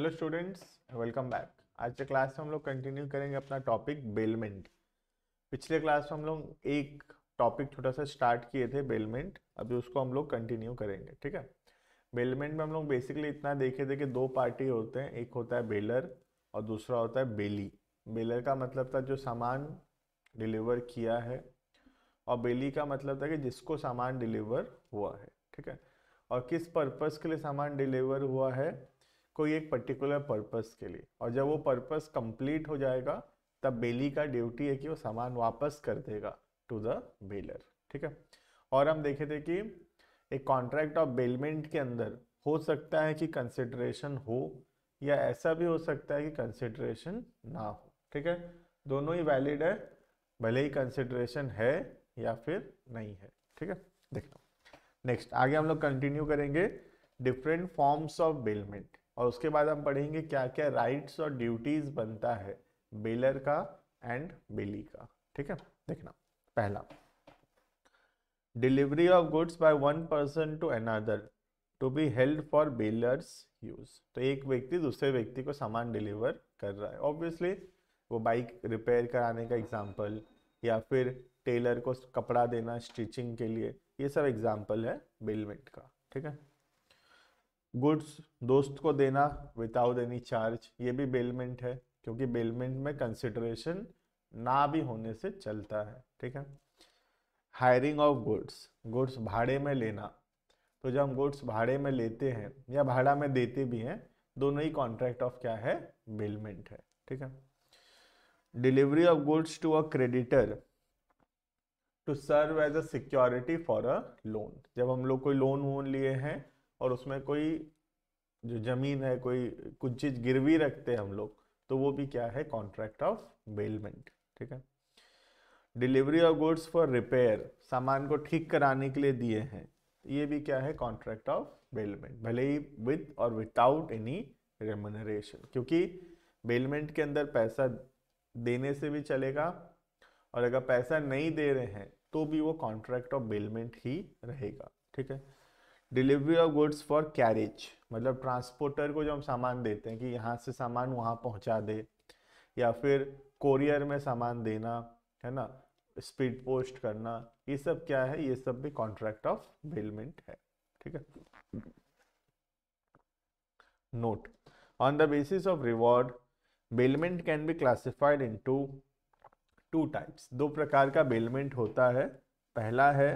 Hello students welcome back आज के class में हम लोग कंटिन्यू करेंगे अपना टॉपिक बेलमेंट पिछले क्लास में हम लोग एक टॉपिक छोटा सा स्टार्ट किए थे बेलमेंट अभी उसको हम लोग कंटिन्यू करेंगे ठीक है बेलमेंट में हम लोग बेसिकली इतना देखे थे कि दो पार्टी होते हैं एक होता है बेलर और दूसरा होता है बेली बेलर का मतलब था जो सामान डिलीवर किया है और बेली का मतलब था कि जिसको सामान डिलीवर हुआ है ठीक है और किस पर्पज़ के लिए सामान डिलीवर हुआ है कोई एक पर्टिकुलर पर्पस के लिए और जब वो पर्पस कंप्लीट हो जाएगा तब बेली का ड्यूटी है कि वो सामान वापस कर देगा टू द बेलर ठीक है और हम देखे थे कि एक कॉन्ट्रैक्ट ऑफ बेलमेंट के अंदर हो सकता है कि कंसिडरेशन हो या ऐसा भी हो सकता है कि कंसिडरेशन ना हो ठीक है दोनों ही वैलिड है भले ही कंसिडरेशन है या फिर नहीं है ठीक है देखना नेक्स्ट आगे हम लोग कंटिन्यू करेंगे डिफरेंट फॉर्म्स ऑफ बेलमेंट और उसके बाद हम पढ़ेंगे क्या क्या राइट्स और ड्यूटीज बनता है बेलर का एंड बेली का ठीक है देखना पहला delivery of goods by one person to another to be held for bailor's use तो एक व्यक्ति दूसरे व्यक्ति को सामान डिलीवर कर रहा है ऑब्वियसली वो बाइक रिपेयर कराने का एग्जाम्पल या फिर टेलर को कपड़ा देना स्टिचिंग के लिए ये सब एग्जाम्पल है बिलमेंट का ठीक है गुड्स दोस्त को देना विदाउट एनी चार्ज ये भी बेलमेंट है क्योंकि बेलमेंट में कंसिडरेशन ना भी होने से चलता है ठीक है हायरिंग ऑफ गुड्स गुड्स भाड़े में लेना तो जब हम गुड्स भाड़े में लेते हैं या भाड़ा में देते भी हैं दोनों ही कॉन्ट्रैक्ट ऑफ क्या है बेलमेंट है ठीक है delivery of goods to a creditor to serve as a security for a loan जब हम लोग कोई लोन वोन लिए हैं और उसमें कोई जो ज़मीन है कोई कुछ चीज़ गिरवी रखते हैं हम लोग तो वो भी क्या है कॉन्ट्रैक्ट ऑफ बेलमेंट ठीक है delivery of goods for repair सामान को ठीक कराने के लिए दिए हैं ये भी क्या है कॉन्ट्रैक्ट ऑफ बेलमेंट भले ही विद और विदाउट एनी रेमोनरेशन क्योंकि बेलमेंट के अंदर पैसा देने से भी चलेगा और अगर पैसा नहीं दे रहे हैं तो भी वो कॉन्ट्रैक्ट ऑफ बेलमेंट ही रहेगा ठीक है delivery of goods for carriage मतलब ट्रांसपोर्टर को जो हम सामान देते हैं कि यहाँ से सामान वहाँ पहुँचा दे या फिर कोरियर में सामान देना है ना स्पीड पोस्ट करना ये सब क्या है ये सब भी कॉन्ट्रैक्ट ऑफ बेलमेंट है ठीक है on the basis of reward reward can be classified into two types दो प्रकार का बेलमेंट होता है पहला है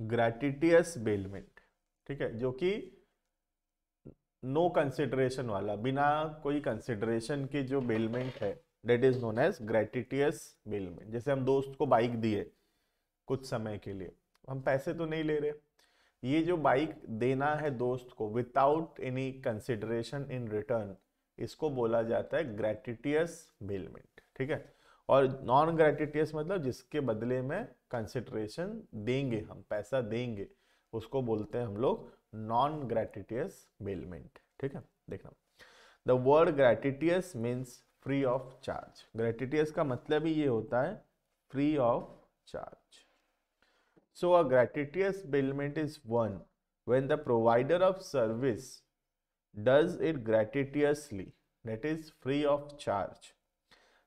ग्रेटिटियस बेलमेंट ठीक है जो कि नो कंसिडरेशन वाला बिना कोई कंसिडरेशन के जो बेलमेंट है that is known as gratuitous bailment जैसे हम दोस्त को बाइक दिए कुछ समय के लिए हम पैसे तो नहीं ले रहे ये जो बाइक देना है दोस्त को without any consideration in return इसको बोला जाता है ग्रेटिटियस बेलमेंट ठीक है और नॉन ग्रेटिटियस मतलब जिसके बदले में कंसिडरेशन देंगे हम पैसा देंगे उसको बोलते हैं हम लोग नॉन ग्रेटिटियस बेलमेंट ठीक है देखना the word gratuitous means free of charge gratuitous का मतलब ही ये होता है free of charge so a gratuitous bailment is one when the provider of service does it gratuitously that is free of charge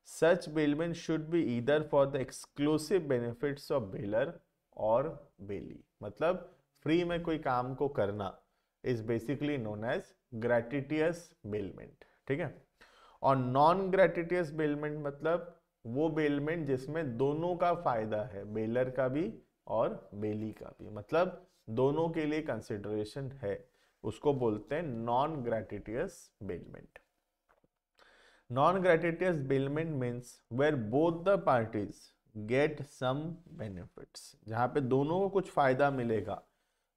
Such bailment should be either for the exclusive benefits of bailer or bailee. मतलब free में कोई काम को करना is basically known as gratuitous bailment ठीक है और non gratuitous bailment मतलब वो बेलमेंट जिसमें दोनों का फायदा है बेलर का भी और बेली का भी मतलब दोनों के लिए कंसिडरेशन है उसको बोलते हैं non gratuitous bailment Non-gratuitous bailment means where both the parties get some benefits. जहाँ पे दोनों को कुछ फायदा मिलेगा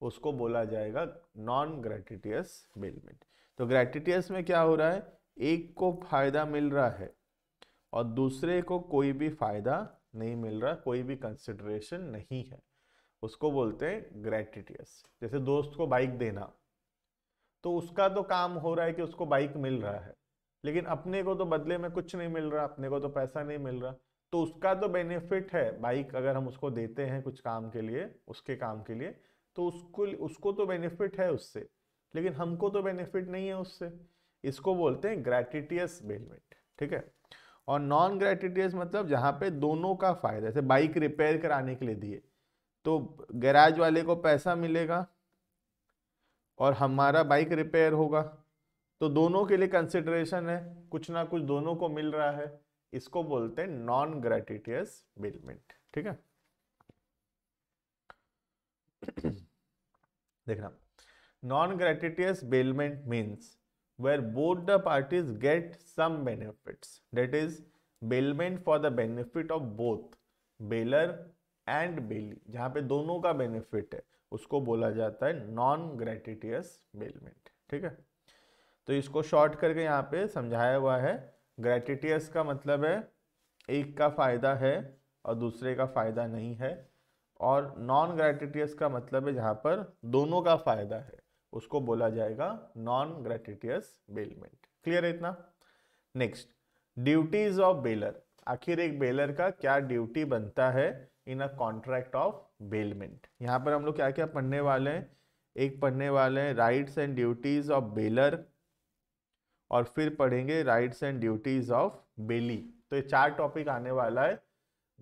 उसको बोला जाएगा नॉन ग्रेटिटियस बेलमेंट तो ग्रेटिटियस में क्या हो रहा है एक को फायदा मिल रहा है और दूसरे को कोई भी फायदा नहीं मिल रहा कोई भी कंसिडरेशन नहीं है उसको बोलते हैं ग्रेटिटियस जैसे दोस्त को बाइक देना तो उसका तो काम हो रहा है कि उसको बाइक मिल रहा है लेकिन अपने को तो बदले में कुछ नहीं मिल रहा अपने को तो पैसा नहीं मिल रहा तो उसका तो बेनिफिट है बाइक अगर हम उसको देते हैं कुछ काम के लिए उसके काम के लिए तो उसको उसको तो बेनिफिट है उससे लेकिन हमको तो बेनिफिट नहीं है उससे इसको बोलते हैं ग्रेटिटियस बेनिफिट ठीक है और नॉन ग्रेटिटियस मतलब जहाँ पे दोनों का फायदा जैसे बाइक रिपेयर कराने के लिए दिए तो गैराज वाले को पैसा मिलेगा और हमारा बाइक रिपेयर होगा तो दोनों के लिए कंसिडरेशन है कुछ ना कुछ दोनों को मिल रहा है इसको बोलते हैं नॉन ग्रेटिटियस बेलमेंट ठीक है देखना non gratuitous bailment means where both the parties get some benefits that is bailment for the benefit of both bailor and bailee जहां पे दोनों का बेनिफिट है उसको बोला जाता है नॉन ग्रेटिटियस बेलमेंट ठीक है तो इसको शॉर्ट करके यहाँ पे समझाया हुआ है ग्रेटिटियस का मतलब है एक का फ़ायदा है और दूसरे का फ़ायदा नहीं है और नॉन ग्रेटिटियस का मतलब है जहाँ पर दोनों का फ़ायदा है उसको बोला जाएगा नॉन ग्रेटिटियस बेलमेंट क्लियर है इतना नेक्स्ट ड्यूटीज ऑफ बेलर आखिर एक बेलर का क्या ड्यूटी बनता है in a contract of bailment यहाँ पर हम लोग क्या क्या पढ़ने वाले हैं एक पढ़ने वाले हैं rights and duties of bailor और फिर पढ़ेंगे rights and duties of bailee तो ये चार टॉपिक आने वाला है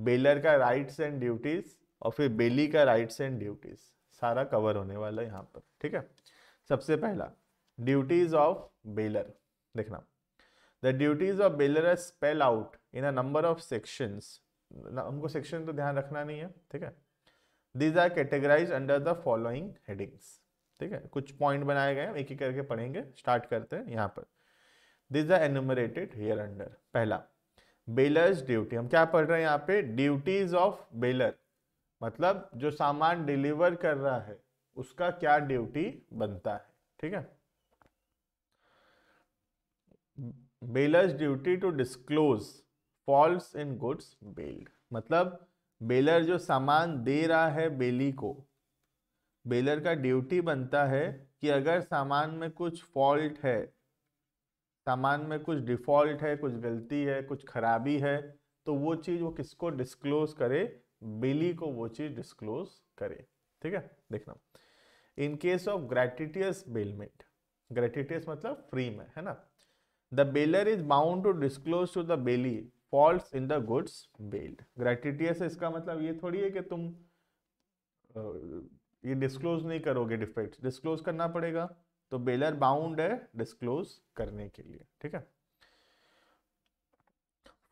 बेलर का राइट्स एंड ड्यूटीज और फिर बेली का राइट्स एंड ड्यूटीज सारा कवर होने वाला है यहाँ पर ठीक है सबसे पहला ड्यूटीज ऑफ बेलर देखना the duties of bailor are spell out in a number of sections हमको सेक्शन तो ध्यान रखना नहीं है ठीक है these are categorise under the following headings ठीक है कुछ पॉइंट बनाए गए हैं एक एक करके पढ़ेंगे स्टार्ट करते हैं यहाँ पर these are enumerated hereunder पहला बेलर्स ड्यूटी हम क्या पढ़ रहे हैं यहाँ पे ड्यूटीज ऑफ बेलर मतलब जो सामान डिलीवर कर रहा है उसका क्या ड्यूटी बनता है ठीक है bailor's duty to disclose fault in goods bailed मतलब बेलर जो सामान दे रहा है बेली को बेलर का ड्यूटी बनता है कि अगर सामान में कुछ फॉल्ट है सामान में कुछ डिफ़ॉल्ट है कुछ गलती है कुछ खराबी है तो वो चीज़ वो किसको डिस्क्लोज करे बिली को वो चीज़ डिस्क्लोज करे ठीक है देखना in case of gratuitous bailment gratuitous मतलब फ्री में है ना the bailor is bound to disclose to the bailee fault in the goods bailed gratuitous इसका मतलब ये थोड़ी है कि तुम ये डिस्क्लोज नहीं करोगे डिफेक्ट डिस्क्लोज करना पड़ेगा तो बेलर बाउंड है डिस्क्लोज करने के लिए ठीक है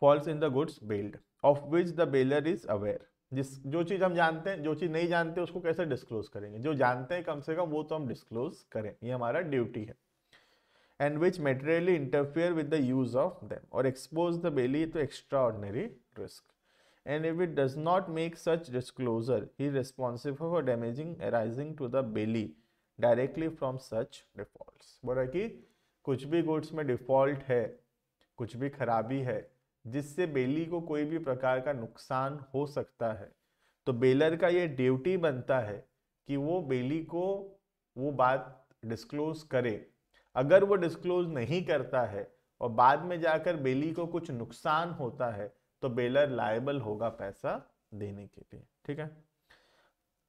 faults in the goods bailed of which the bailor is aware जिस जो चीज़ हम जानते हैं जो चीज़ नहीं जानते उसको कैसे डिस्क्लोज करेंगे जो जानते हैं कम से कम वो तो हम डिस्क्लोज करें ये हमारा ड्यूटी है and which materially interfere with the use of them or expose the bailee to to extraordinary risk and if it does not make such disclosure he responsible for damaging arising to the bailee directly from such default बोला कि कुछ भी goods में default है कुछ भी खराबी है जिससे बेली को कोई भी प्रकार का नुकसान हो सकता है तो बेलर का ये ड्यूटी बनता है कि वो बेली को वो बात डिस्क्लोज करे अगर वो डिस्क्लोज नहीं करता है और बाद में जाकर बेली को कुछ नुकसान होता है तो बेलर लायबल होगा पैसा देने के लिए ठीक है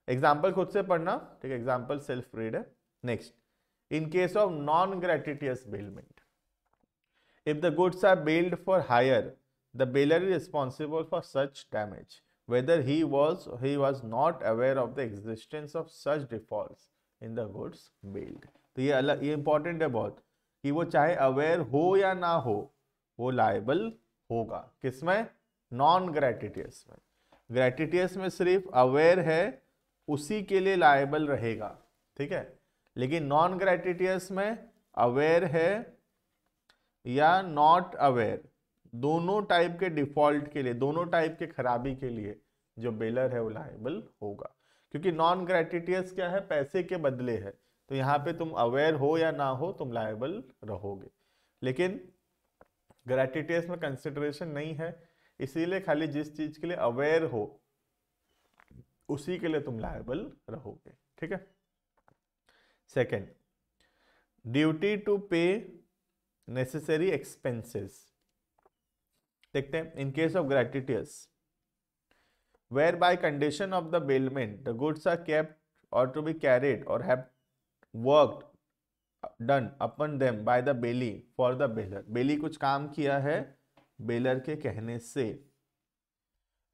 एग्जाम्पल खुद से पढ़ना ठीक है एग्जाम्पल सेल्फ रीड है next in case of non gratuitous bailment if the goods are bailed for hire the bailor is responsible for such damage whether he was he was not aware of the existence of such default in the goods bailed तो ये अलग ये important है बहुत कि वो चाहे aware हो या ना हो वो लाइबल होगा किसमें नॉन ग्रेटिटियस में ग्रेटिटियस में सिर्फ अवेयर है उसी के लिए लायबल रहेगा ठीक है लेकिन नॉन ग्रेटिटियस में अवेयर है या नॉट अवेयर दोनों टाइप के डिफॉल्ट के लिए दोनों टाइप के खराबी के लिए जो बेलर है वो लाइबल होगा क्योंकि नॉन ग्रेटिटियस क्या है पैसे के बदले है तो यहाँ पे तुम अवेयर हो या ना हो तुम लाइबल रहोगे लेकिन ग्रेटिटियस में कंसिडरेशन नहीं है इसीलिए खाली जिस चीज़ के लिए अवेयर हो उसी के लिए तुम लायबल रहोगे ठीक है second duty to pay necessary expenses देखते हैं in case of gratuitous whereby condition of the bailment the goods are kept or to be carried or have worked done upon them by the Bailey for the bailor bailee कुछ काम किया है bailor के कहने से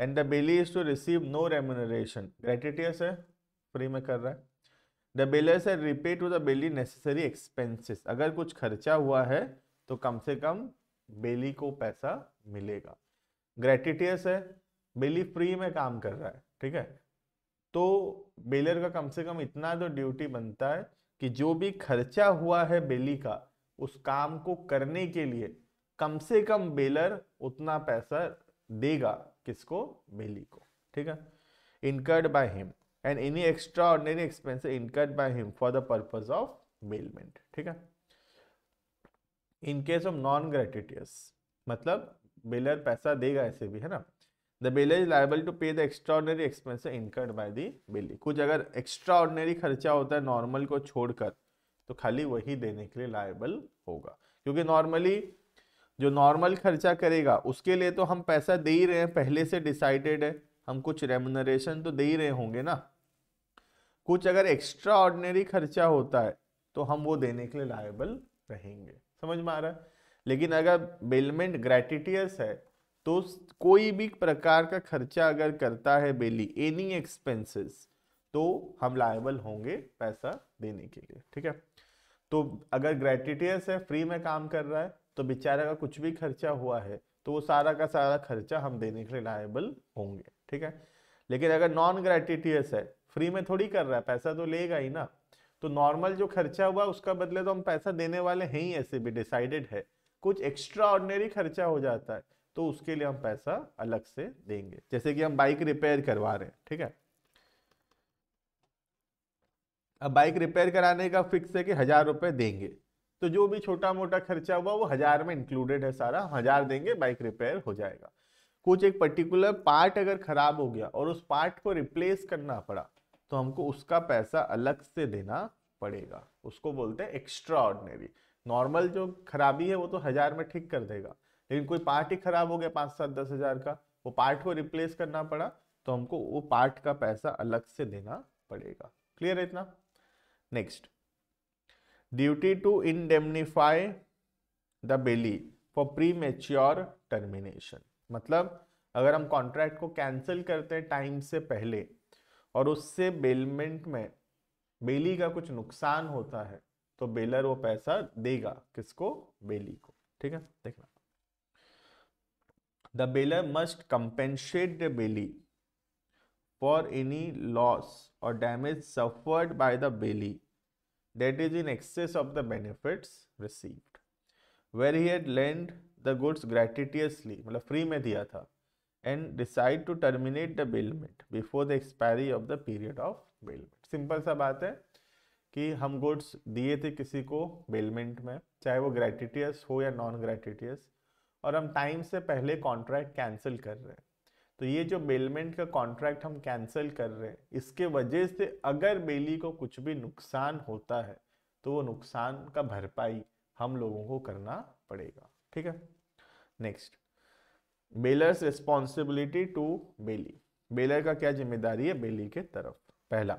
and the bailee is to receive no remuneration gratuitous है free में कर रहा है द बेलर से repay to the bailee necessary expenses अगर कुछ खर्चा हुआ है तो कम से कम बेली को पैसा मिलेगा ग्रेटिटियस है बेली फ्री में काम कर रहा है ठीक है तो बेलर का कम से कम इतना तो ड्यूटी बनता है कि जो भी खर्चा हुआ है बेली का उस काम को करने के लिए कम से कम बेलर उतना पैसा देगा किसको मेली को ठीक है incurred by him and any extra extraordinary expense incurred by him for the purpose of bailment ठीक है in case of non gratuitous मतलब बेलर पैसा देगा ऐसे भी है ना the bailor is liable to pay the extraordinary expense incurred by the bailee कुछ अगर एक्स्ट्रा ऑर्डनरी खर्चा होता है नॉर्मल को छोड़कर तो खाली वही देने के लिए लाइबल होगा क्योंकि नॉर्मली जो नॉर्मल खर्चा करेगा उसके लिए तो हम पैसा दे ही रहे हैं पहले से डिसाइडेड है हम कुछ रेमुनरेशन तो दे ही रहे होंगे ना कुछ अगर एक्स्ट्रा ऑर्डिनरी खर्चा होता है तो हम वो देने के लिए लायबल रहेंगे समझ में आ रहा है लेकिन अगर बेलमेंट ग्रेटिटियस है तो कोई भी प्रकार का खर्चा अगर करता है बेली एनी एक्सपेंसेस तो हम लायबल होंगे पैसा देने के लिए ठीक है तो अगर ग्रेटिटियस है फ्री में काम कर रहा है तो बेचारे का कुछ भी खर्चा हुआ है तो वो सारा का सारा खर्चा हम देने के लिए लायबल होंगे ठीक है लेकिन अगर नॉन ग्रेटिटियस है फ्री में थोड़ी कर रहा है पैसा तो लेगा ही ना तो नॉर्मल जो खर्चा हुआ उसका बदले तो हम पैसा देने वाले हैं ही ऐसे भी डिसाइडेड है कुछ एक्स्ट्रा ऑर्डनरी खर्चा हो जाता है तो उसके लिए हम पैसा अलग से देंगे जैसे कि हम बाइक रिपेयर करवा रहे हैं ठीक है अब बाइक रिपेयर कराने का फिक्स है कि हजार रुपए देंगे तो जो भी छोटा मोटा खर्चा हुआ वो हजार में इंक्लूडेड है सारा हजार देंगे बाइक रिपेयर हो जाएगा कुछ एक पर्टिकुलर पार्ट अगर खराब हो गया और उस पार्ट को रिप्लेस करना पड़ा तो हमको उसका पैसा अलग से देना पड़ेगा उसको बोलते हैं एक्स्ट्रा ऑर्डनरी नॉर्मल जो खराबी है वो तो हजार में ठीक कर देगा लेकिन कोई पार्ट ही खराब हो गया पाँच सात दस हजार का वो पार्ट को रिप्लेस करना पड़ा तो हमको वो पार्ट का पैसा अलग से देना पड़ेगा क्लियर है इतना next duty to indemnify the Bailey for premature termination मतलब अगर हम कॉन्ट्रैक्ट को कैंसिल करते हैं टाइम से पहले और उससे बेलमेंट में बेली का कुछ नुकसान होता है तो बेलर वो पैसा देगा किसको बेली को ठीक है देखना the bailor must compensate the Bailey for any loss or damage suffered by the bailee that is in excess of the benefits received where he had lend the goods gratuitously मतलब free में दिया था and decide to terminate the bailment before the expiry of the period of bailment simple सा बात है कि हम goods दिए थे किसी को बेलमेंट में चाहे वो ग्रेटिटियस हो या नॉन ग्रेटिटियस और हम टाइम से पहले कॉन्ट्रैक्ट कैंसिल कर रहे हैं तो ये जो बेलमेंट का कॉन्ट्रैक्ट हम कैंसिल कर रहे हैं इसके वजह से अगर बेली को कुछ भी नुकसान होता है तो वो नुकसान का भरपाई हम लोगों को करना पड़ेगा ठीक है next bailor's responsibility to bailee bailor का क्या जिम्मेदारी है बेली के तरफ पहला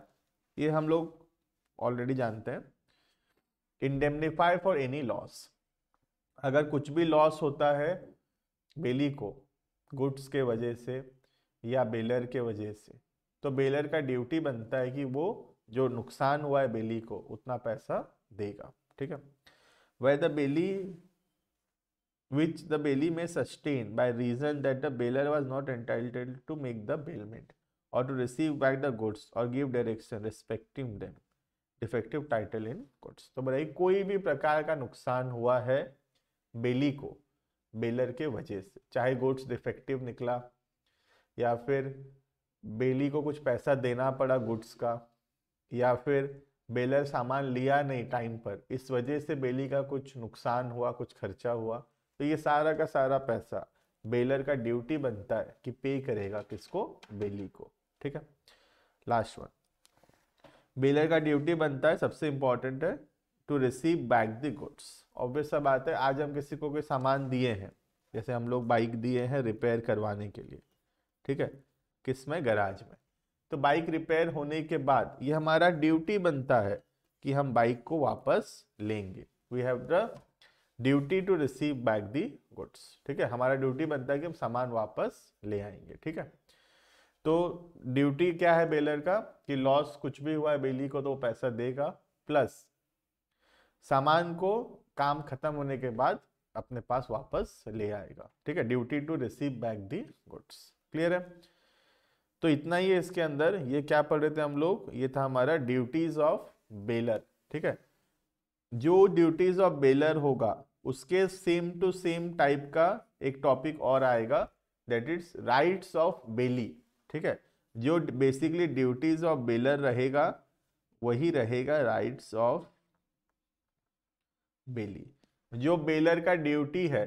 ये हम लोग ऑलरेडी जानते हैं इंडेमनीफाई फॉर एनी लॉस अगर कुछ भी लॉस होता है बेली को गुड्स के वजह से या बेलर के वजह से तो बेलर का ड्यूटी बनता है कि वो जो नुकसान हुआ है बेली को उतना पैसा देगा ठीक है वह the belly which the bailee may sustain by reason that the bailor was not entitled to make the bailment or to receive back the goods or give direction respecting them defective title in goods तो बताइए कोई भी प्रकार का नुकसान हुआ है बेली को बेलर के वजह से चाहे गुड्स डिफेक्टिव निकला या फिर बेली को कुछ पैसा देना पड़ा गुड्स का या फिर बेलर सामान लिया नहीं टाइम पर इस वजह से बेली का कुछ नुकसान हुआ कुछ खर्चा हुआ तो ये सारा का सारा पैसा बेलर का ड्यूटी बनता है कि पे करेगा किसको बेली को ठीक है लास्ट वन बेलर का ड्यूटी बनता है सबसे इंपॉर्टेंट है to receive back the goods obvious बात है आज हम किसी को कोई सामान दिए हैं जैसे हम लोग बाइक दिए हैं रिपेयर करवाने के लिए ठीक है किस में गराज में तो बाइक रिपेयर होने के बाद ये हमारा ड्यूटी बनता है कि हम बाइक को वापस लेंगे we have the duty to receive back the goods ठीक है हमारा ड्यूटी बनता है कि हम सामान वापस ले आएंगे ठीक है तो ड्यूटी क्या है बेलर का कि लॉस कुछ भी हुआ है बेली को तो वो पैसा देगा प्लस सामान को काम खत्म होने के बाद अपने पास वापस ले आएगा ठीक है duty to receive back the goods clear है तो इतना ही है इसके अंदर ये क्या पढ़ रहे थे हम लोग ये था हमारा ड्यूटीज ऑफ बेलर ठीक है जो ड्यूटीज ऑफ बेलर होगा उसके सेम टू सेम टाइप का एक टॉपिक और आएगा that is rights of bailee ठीक है जो बेसिकली ड्यूटीज ऑफ बेलर रहेगा वही रहेगा राइट्स ऑफ बेली जो बेलर का ड्यूटी है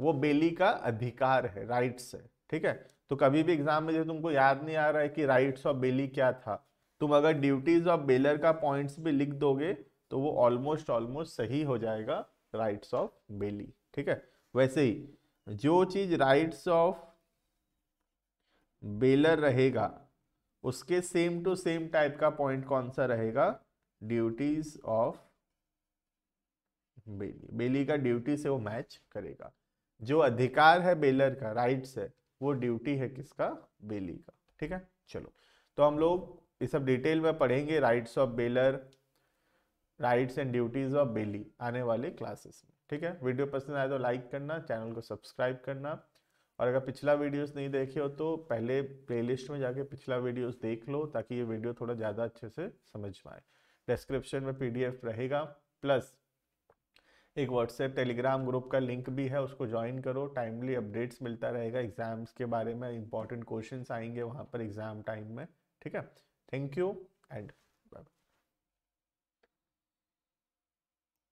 वो बेली का अधिकार है राइट्स है ठीक है तो कभी भी एग्जाम में जो तुमको याद नहीं आ रहा है कि राइट्स ऑफ बेली क्या था तुम अगर ड्यूटीज ऑफ बेलर का पॉइंट्स भी लिख दोगे तो वो ऑलमोस्ट ऑलमोस्ट सही हो जाएगा राइट्स ऑफ बेली ठीक है वैसे ही जो चीज राइट्स ऑफ बेलर रहेगा उसके सेम टू सेम टाइप का पॉइंट कौन सा रहेगा ड्यूटीज ऑफ बेली बेली का ड्यूटी से वो मैच करेगा जो अधिकार है बेलर का राइट्स है वो ड्यूटी है किसका बेली का ठीक है चलो तो हम लोग ये सब डिटेल में पढ़ेंगे rights of bailor rights and duties of bailee आने वाले क्लासेस में ठीक है वीडियो पसंद आए तो लाइक करना चैनल को सब्सक्राइब करना और अगर पिछला वीडियोस नहीं देखे हो तो पहले प्लेलिस्ट में जाके पिछला वीडियोस देख लो ताकि ये वीडियो थोड़ा ज़्यादा अच्छे से समझ पाए डिस्क्रिप्शन में पीडीएफ रहेगा प्लस एक व्हाट्सएप टेलीग्राम ग्रुप का लिंक भी है उसको ज्वाइन करो टाइमली अपडेट्स मिलता रहेगा एग्जाम्स के बारे में इंपॉर्टेंट क्वेश्चंस आएंगे वहाँ पर एग्जाम टाइम में ठीक है थैंक यू एंड